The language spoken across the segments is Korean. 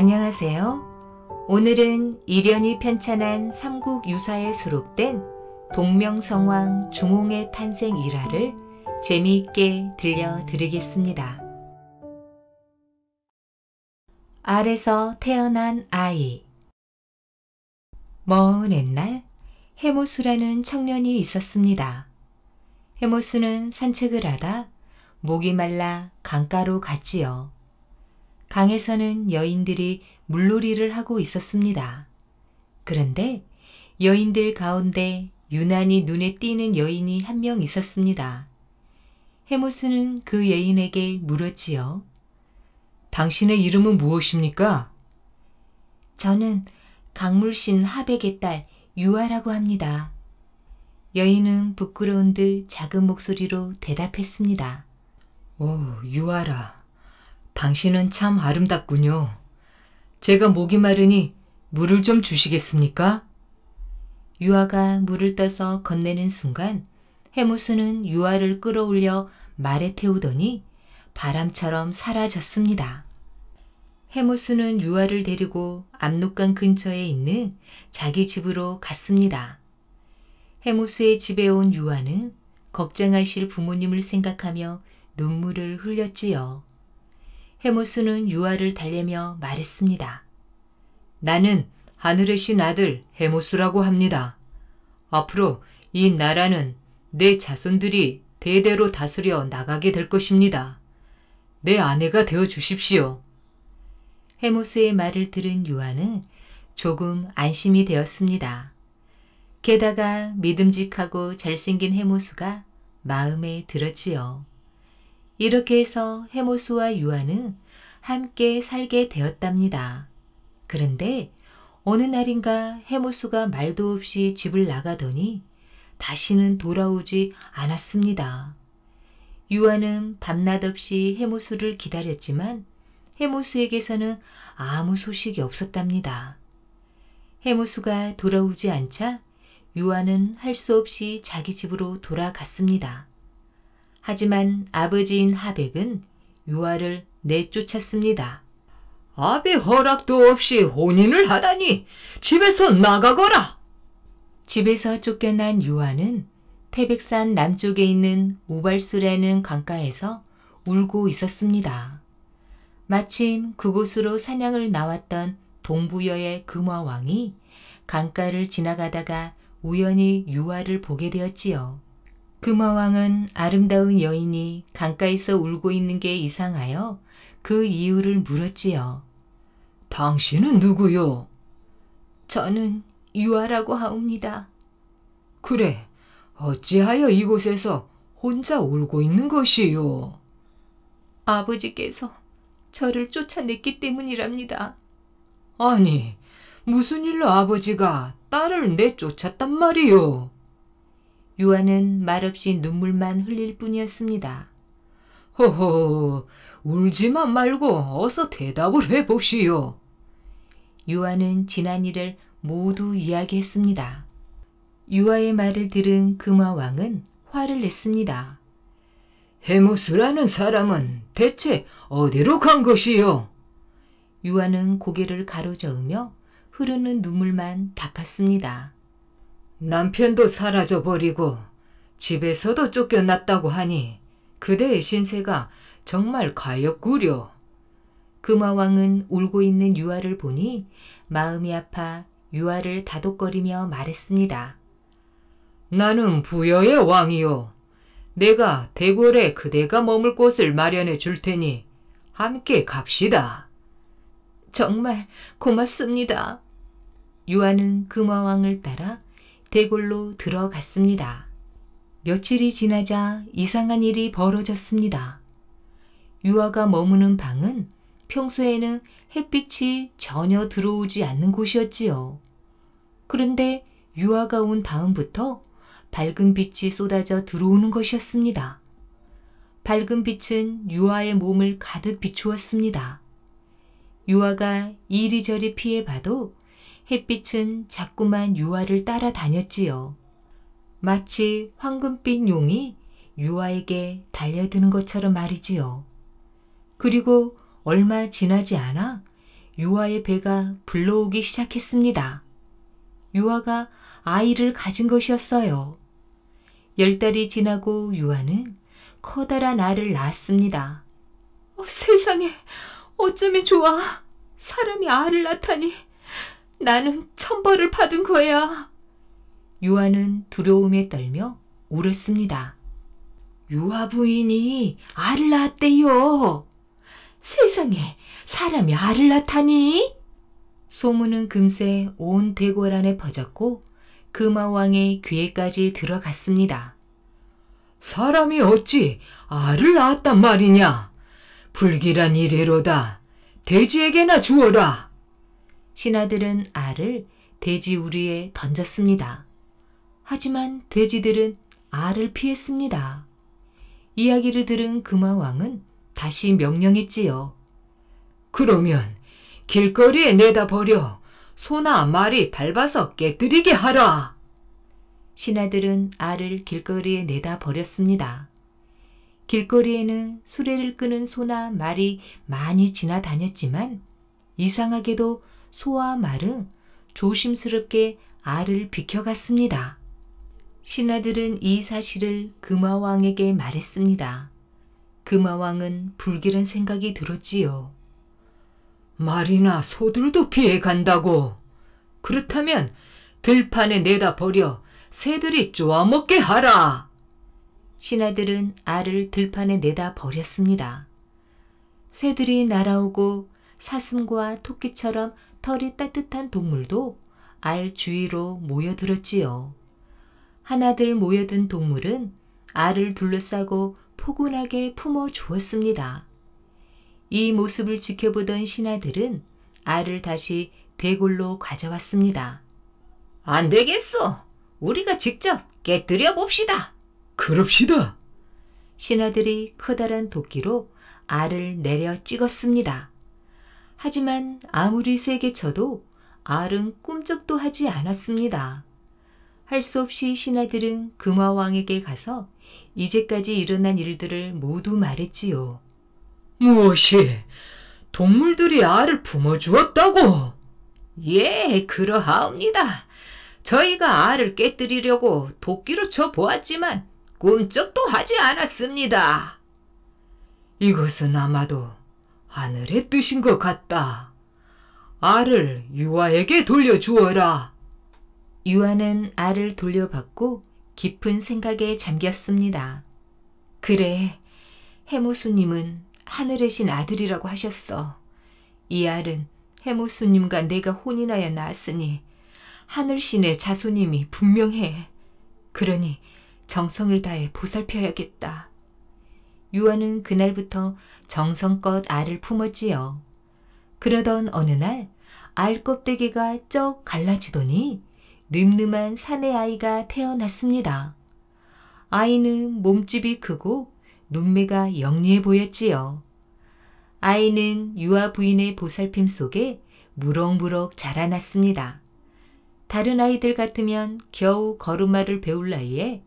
안녕하세요. 오늘은 일연이 편찬한 삼국유사에 수록된 동명성왕 중홍의 탄생 일화를 재미있게 들려드리겠습니다. 알에서 태어난 아이 먼 옛날 해모수라는 청년이 있었습니다. 해모수는 산책을 하다 목이 말라 강가로 갔지요. 강에서는 여인들이 물놀이를 하고 있었습니다. 그런데 여인들 가운데 유난히 눈에 띄는 여인이 한 명 있었습니다. 헤모스는 그 여인에게 물었지요. 당신의 이름은 무엇입니까? 저는 강물신 하백의 딸 유아라고 합니다. 여인은 부끄러운 듯 작은 목소리로 대답했습니다. 오, 유아라. 당신은 참 아름답군요. 제가 목이 마르니 물을 좀 주시겠습니까? 유아가 물을 떠서 건네는 순간 해무수는 유아를 끌어올려 말에 태우더니 바람처럼 사라졌습니다. 해무수는 유아를 데리고 압록강 근처에 있는 자기 집으로 갔습니다. 해무수의 집에 온 유아는 걱정하실 부모님을 생각하며 눈물을 흘렸지요. 해모스는 유아를 달래며 말했습니다. 나는 하늘의 신 아들 해모스라고 합니다. 앞으로 이 나라는 내 자손들이 대대로 다스려 나가게 될 것입니다. 내 아내가 되어 주십시오. 해모스의 말을 들은 유아는 조금 안심이 되었습니다. 게다가 믿음직하고 잘생긴 해모수가 마음에 들었지요. 이렇게 해서 해모수와 유아는 함께 살게 되었답니다. 그런데 어느 날인가 해모수가 말도 없이 집을 나가더니 다시는 돌아오지 않았습니다. 유아는 밤낮 없이 해모수를 기다렸지만 해모수에게서는 아무 소식이 없었답니다. 해모수가 돌아오지 않자 유아는 할 수 없이 자기 집으로 돌아갔습니다. 하지만 아버지인 하백은 유아를 내쫓았습니다. 아비 허락도 없이 혼인을 하다니 집에서 나가거라. 집에서 쫓겨난 유아는 태백산 남쪽에 있는 우발수라는 강가에서 울고 있었습니다. 마침 그곳으로 사냥을 나왔던 동부여의 금화왕이 강가를 지나가다가 우연히 유아를 보게 되었지요. 금화왕은 아름다운 여인이 강가에서 울고 있는 게 이상하여 그 이유를 물었지요. 당신은 누구요? 저는 유아라고 하옵니다. 그래, 어찌하여 이곳에서 혼자 울고 있는 것이요? 아버지께서 저를 쫓아냈기 때문이랍니다. 아니, 무슨 일로 아버지가 딸을 내쫓았단 말이요? 요한은 말없이 눈물만 흘릴 뿐이었습니다. 허허, 울지만 말고 어서 대답을 해보시오. 요한은 지난 일을 모두 이야기했습니다. 유아의 말을 들은 금화 왕은 화를 냈습니다. 해무스라는 사람은 대체 어디로 간 것이요? 유아는 고개를 가로저으며 흐르는 눈물만 닦았습니다. 남편도 사라져버리고 집에서도 쫓겨났다고 하니 그대의 신세가 정말 가엾구려. 금화왕은 울고 있는 유아를 보니 마음이 아파 유아를 다독거리며 말했습니다. 나는 부여의 왕이요. 내가 대궐에 그대가 머물 곳을 마련해 줄 테니 함께 갑시다. 정말 고맙습니다. 유아는 금화왕을 따라 대골로 들어갔습니다. 며칠이 지나자 이상한 일이 벌어졌습니다. 유아가 머무는 방은 평소에는 햇빛이 전혀 들어오지 않는 곳이었지요. 그런데 유아가 온 다음부터 밝은 빛이 쏟아져 들어오는 것이었습니다. 밝은 빛은 유아의 몸을 가득 비추었습니다. 유아가 이리저리 피해봐도 햇빛은 자꾸만 유아를 따라다녔지요. 마치 황금빛 용이 유아에게 달려드는 것처럼 말이지요. 그리고 얼마 지나지 않아 유아의 배가 불러오기 시작했습니다. 유아가 아이를 가진 것이었어요. 열 달이 지나고 유아는 커다란 알을 낳았습니다. 어, 세상에 어쩌면 좋아. 사람이 알을 낳다니 나는 천벌을 받은 거야. 유아는 두려움에 떨며 울었습니다. 유아 부인이 알을 낳았대요. 세상에 사람이 알을 낳다니? 소문은 금세 온 대궐 안에 퍼졌고 금화왕의 귀에까지 들어갔습니다. 사람이 어찌 알을 낳았단 말이냐? 불길한 이래로다. 돼지에게나 주어라. 신하들은 알을 돼지 우리에 던졌습니다. 하지만 돼지들은 알을 피했습니다. 이야기를 들은 금화왕은 다시 명령했지요. 그러면 길거리에 내다 버려 소나 말이 밟아서 깨뜨리게 하라. 신하들은 알을 길거리에 내다 버렸습니다. 길거리에는 수레를 끄는 소나 말이 많이 지나다녔지만 이상하게도 소와 말은 조심스럽게 알을 비켜갔습니다. 신하들은 이 사실을 금화왕에게 말했습니다. 금화왕은 불길한 생각이 들었지요. 말이나 소들도 피해 간다고. 그렇다면 들판에 내다 버려 새들이 쪼아먹게 하라. 신하들은 알을 들판에 내다 버렸습니다. 새들이 날아오고 사슴과 토끼처럼 털이 따뜻한 동물도 알 주위로 모여들었지요. 하나들 모여든 동물은 알을 둘러싸고 포근하게 품어 주었습니다. 이 모습을 지켜보던 신하들은 알을 다시 대골로 가져왔습니다. 안 되겠어. 우리가 직접 깨뜨려 봅시다. 그럽시다. 신하들이 커다란 도끼로 알을 내려 찍었습니다. 하지만 아무리 세게 쳐도 알은 꿈쩍도 하지 않았습니다. 할 수 없이 신하들은 금화왕에게 가서 이제까지 일어난 일들을 모두 말했지요. 무엇이 동물들이 알을 품어주었다고? 예, 그러하옵니다. 저희가 알을 깨뜨리려고 도끼로 쳐보았지만 꿈쩍도 하지 않았습니다. 이것은 아마도 하늘의 뜻인 것 같다. 알을 유아에게 돌려주어라. 유아는 알을 돌려받고 깊은 생각에 잠겼습니다. 그래, 해무수님은 하늘의 신 아들이라고 하셨어. 이 알은 해무수님과 내가 혼인하여 낳았으니 하늘신의 자손님이 분명해. 그러니 정성을 다해 보살펴야겠다. 유아는 그날부터 정성껏 알을 품었지요. 그러던 어느 날 알 껍데기가 쩍 갈라지더니 늠름한 사내 아이가 태어났습니다. 아이는 몸집이 크고 눈매가 영리해 보였지요. 아이는 유아 부인의 보살핌 속에 무럭무럭 자라났습니다. 다른 아이들 같으면 겨우 걸음마를 배울 나이에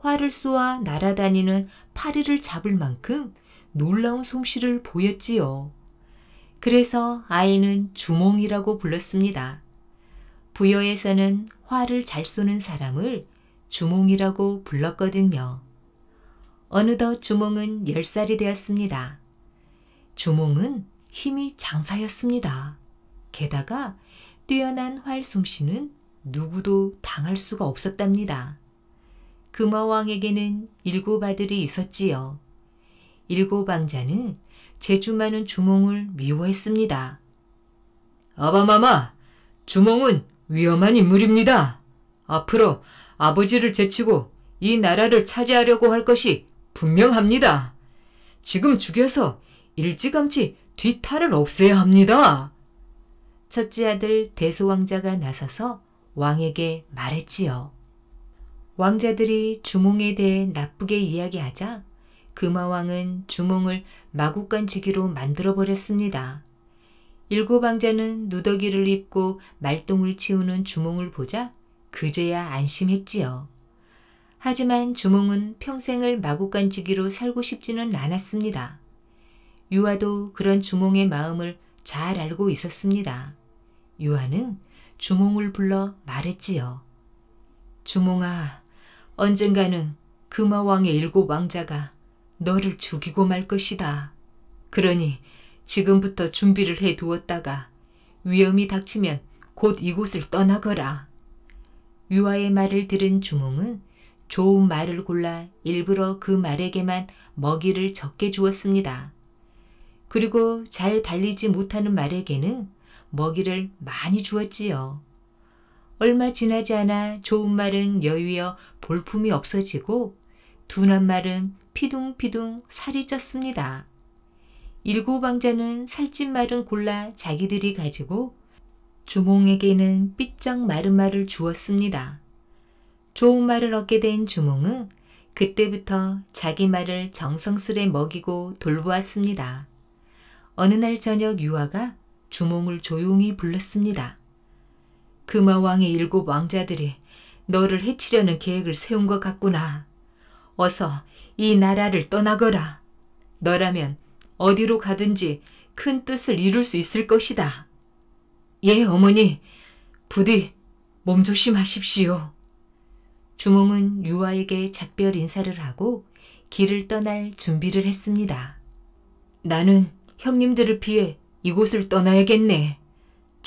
활을 쏘아 날아다니는 파리를 잡을 만큼 놀라운 솜씨를 보였지요. 그래서 아이는 주몽이라고 불렀습니다. 부여에서는 활을 잘 쏘는 사람을 주몽이라고 불렀거든요. 어느덧 주몽은 10살이 되었습니다. 주몽은 힘이 장사였습니다. 게다가 뛰어난 활 솜씨는 누구도 당할 수가 없었답니다. 금어왕에게는 일곱 아들이 있었지요. 일곱 왕자는 재주 많은 주몽을 미워했습니다. 아바마마, 주몽은 위험한 인물입니다. 앞으로 아버지를 제치고 이 나라를 차지하려고 할 것이 분명합니다. 지금 죽여서 일찌감치 뒤탈을 없애야 합니다. 첫째 아들 대소왕자가 나서서 왕에게 말했지요. 왕자들이 주몽에 대해 나쁘게 이야기하자 금화왕은 주몽을 마구간지기로 만들어버렸습니다. 일곱 왕자는 누더기를 입고 말똥을 치우는 주몽을 보자 그제야 안심했지요. 하지만 주몽은 평생을 마구간지기로 살고 싶지는 않았습니다. 유아도 그런 주몽의 마음을 잘 알고 있었습니다. 유아는 주몽을 불러 말했지요. 주몽아, 언젠가는 금화왕의 일곱 왕자가 너를 죽이고 말 것이다. 그러니 지금부터 준비를 해두었다가 위험이 닥치면 곧 이곳을 떠나거라. 유아의 말을 들은 주몽은 좋은 말을 골라 일부러 그 말에게만 먹이를 적게 주었습니다. 그리고 잘 달리지 못하는 말에게는 먹이를 많이 주었지요. 얼마 지나지 않아 좋은 말은 여유여 볼품이 없어지고 둔한 말은 피둥피둥 살이 쪘습니다. 일고방자는 살찐 말은 골라 자기들이 가지고 주몽에게는 삐쩍 마른 말을 주었습니다. 좋은 말을 얻게 된 주몽은 그때부터 자기 말을 정성스레 먹이고 돌보았습니다. 어느 날 저녁 유아가 주몽을 조용히 불렀습니다. 금화왕의 일곱 왕자들이 너를 해치려는 계획을 세운 것 같구나. 어서 이 나라를 떠나거라. 너라면 어디로 가든지 큰 뜻을 이룰 수 있을 것이다. 예, 어머니. 부디 몸조심하십시오. 주몽은 유아에게 작별 인사를 하고 길을 떠날 준비를 했습니다. 나는 형님들을 피해 이곳을 떠나야겠네.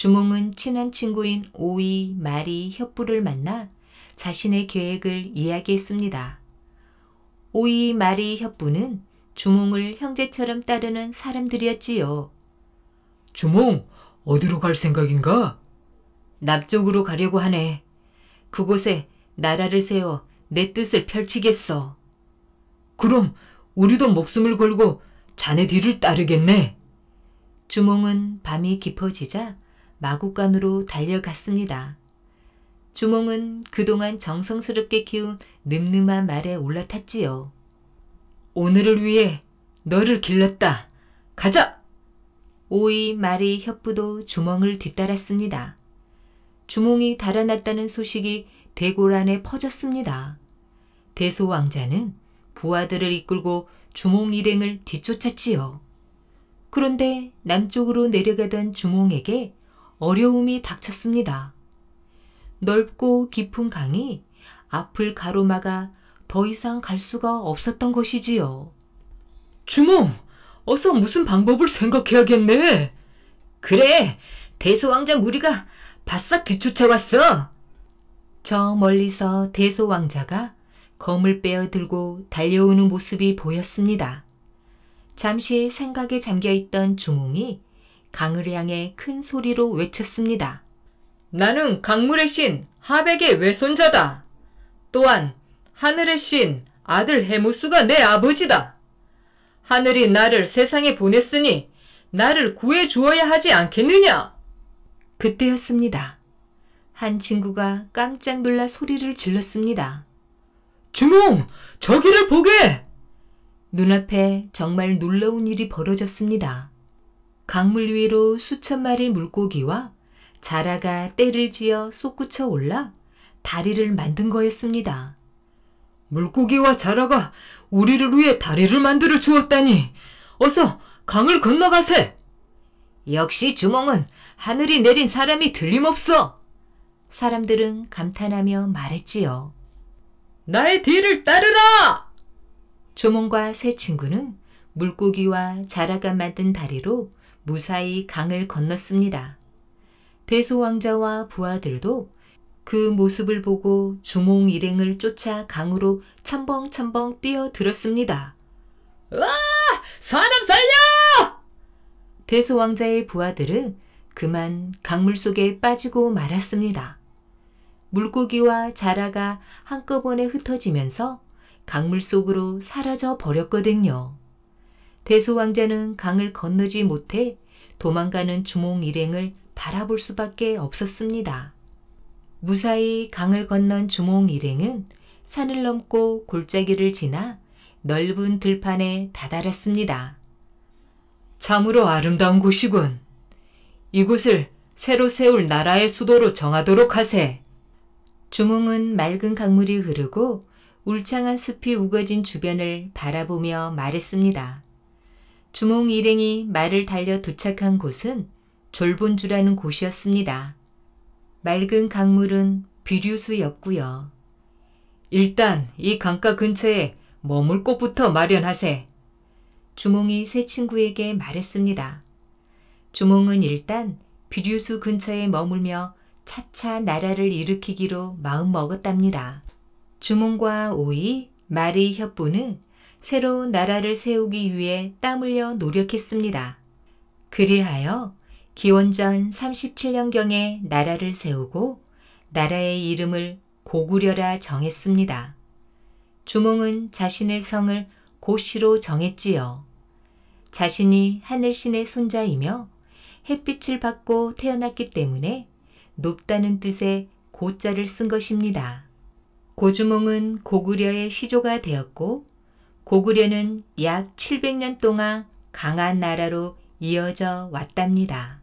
주몽은 친한 친구인 오이, 마리, 협부를 만나 자신의 계획을 이야기했습니다. 오이, 마리, 협부는 주몽을 형제처럼 따르는 사람들이었지요. 주몽, 어디로 갈 생각인가? 남쪽으로 가려고 하네. 그곳에 나라를 세워 내 뜻을 펼치겠어. 그럼 우리도 목숨을 걸고 자네 뒤를 따르겠네. 주몽은 밤이 깊어지자 마구간으로 달려갔습니다. 주몽은 그동안 정성스럽게 키운 늠름한 말에 올라탔지요. 오늘을 위해 너를 길렀다. 가자! 오이, 말이, 협부도 주몽을 뒤따랐습니다. 주몽이 달아났다는 소식이 대고란에 퍼졌습니다. 대소왕자는 부하들을 이끌고 주몽 일행을 뒤쫓았지요. 그런데 남쪽으로 내려가던 주몽에게 어려움이 닥쳤습니다. 넓고 깊은 강이 앞을 가로막아 더 이상 갈 수가 없었던 것이지요. 주몽! 어서 무슨 방법을 생각해야겠네! 그래! 대소왕자 무리가 바싹 뒤쫓아왔어! 저 멀리서 대소왕자가 검을 빼어 들고 달려오는 모습이 보였습니다. 잠시 생각에 잠겨있던 주몽이 강을 향해 큰 소리로 외쳤습니다. 나는 강물의 신 하백의 외손자다. 또한 하늘의 신 아들 해무수가 내 아버지다. 하늘이 나를 세상에 보냈으니 나를 구해 주어야 하지 않겠느냐? 그때였습니다. 한 친구가 깜짝 놀라 소리를 질렀습니다. 주몽! 저기를 보게! 눈앞에 정말 놀라운 일이 벌어졌습니다. 강물 위로 수천 마리 물고기와 자라가 떼를 지어 솟구쳐 올라 다리를 만든 거였습니다. 물고기와 자라가 우리를 위해 다리를 만들어 주었다니! 어서 강을 건너가세! 역시 주몽은 하늘이 내린 사람이 들림없어! 사람들은 감탄하며 말했지요. 나의 뒤를 따르라! 주몽과새 친구는 물고기와 자라가 만든 다리로 무사히 강을 건넜습니다. 대소왕자와 부하들도 그 모습을 보고 주몽 일행을 쫓아 강으로 첨벙첨벙 뛰어들었습니다. 으아! 사람 살려! 대소왕자의 부하들은 그만 강물 속에 빠지고 말았습니다. 물고기와 자라가 한꺼번에 흩어지면서 강물 속으로 사라져 버렸거든요. 대소왕자는 강을 건너지 못해 도망가는 주몽 일행을 바라볼 수밖에 없었습니다. 무사히 강을 건넌 주몽 일행은 산을 넘고 골짜기를 지나 넓은 들판에 다다랐습니다. 참으로 아름다운 곳이군. 이곳을 새로 세울 나라의 수도로 정하도록 하세. 주몽은 맑은 강물이 흐르고 울창한 숲이 우거진 주변을 바라보며 말했습니다. 주몽 일행이 말을 달려 도착한 곳은 졸본주라는 곳이었습니다. 맑은 강물은 비류수였고요. 일단 이 강가 근처에 머물 곳부터 마련하세. 주몽이 새 친구에게 말했습니다. 주몽은 일단 비류수 근처에 머물며 차차 나라를 일으키기로 마음먹었답니다. 주몽과 오이, 마리 협부는 새로운 나라를 세우기 위해 땀 흘려 노력했습니다. 그리하여 기원전 37년경에 나라를 세우고 나라의 이름을 고구려라 정했습니다. 주몽은 자신의 성을 고시로 정했지요. 자신이 하늘신의 손자이며 햇빛을 받고 태어났기 때문에 높다는 뜻의 고자를 쓴 것입니다. 고주몽은 고구려의 시조가 되었고 고구려는 약 700년 동안 강한 나라로 이어져 왔답니다.